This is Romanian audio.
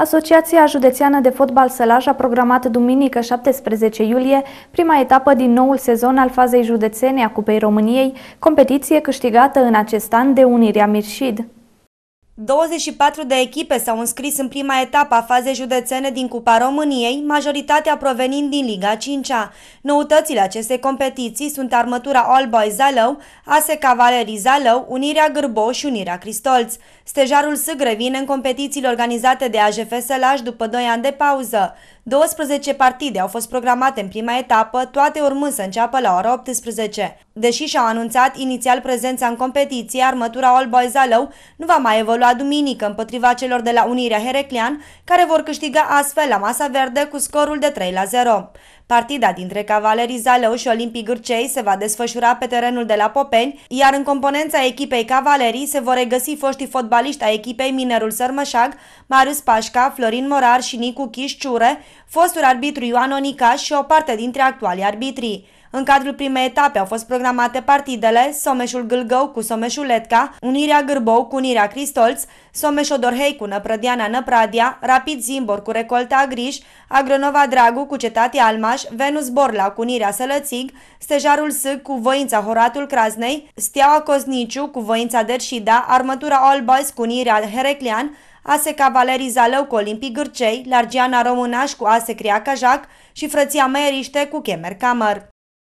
Asociația Județeană de Fotbal Sălaj a programat duminică 17 iulie prima etapă din noul sezon al fazei județene a Cupei României, competiție câștigată în acest an de Unirea Mirșid. 24 de echipe s-au înscris în prima etapă a fazei județene din Cupa României, majoritatea provenind din Liga 5 -a. Noutățile acestei competiții sunt armătura All Boys Zalău, ASE Cavalerii Zalău, Unirea Gârbo și Unirea Cristolț. Stejarul Sâg vine în competițiile organizate de AJF Sălaș după 2 ani de pauză. 12 partide au fost programate în prima etapă, toate urmând să înceapă la ora 18. Deși și-au anunțat inițial prezența în competiție, armătura All Boys Alău nu va mai evolua duminică împotriva celor de la Unirea Hereclean, care vor câștiga astfel la masa verde cu scorul de 3 la 0. Partida dintre Cavalerii Zalău și Olimpii Gârcei se va desfășura pe terenul de la Popeni, iar în componența echipei Cavalerii se vor regăsi foștii fotbaliști a echipei Minerul Sărmășag, Marius Pașca, Florin Morar și Nicu Chișciure, fostul arbitru Ioan Onica și o parte dintre actualii arbitrii. În cadrul primei etape au fost programate partidele Someșul Gâlgău cu Someșul Letca, Unirea Gârbou cu Unirea Cristolț, Someș Odorhei cu Năprădiana Năpradia, Rapid Zimbor cu Recolta Griș, Agronova Dragu cu Cetatea Alma. Iași, Venus Borla cu Nirea Sălățig, Stejarul S cu Voința Horatul Craznei, Steaua Cosniciu cu Voința Derșida, Armătura All Boys cu Nirea Hereclian, ASE Cavalerii Zalău cu Olimpii Gârcei, Largiana Românaș cu ASE Cria Cajac și Frăția Meriște cu Chemer Camăr.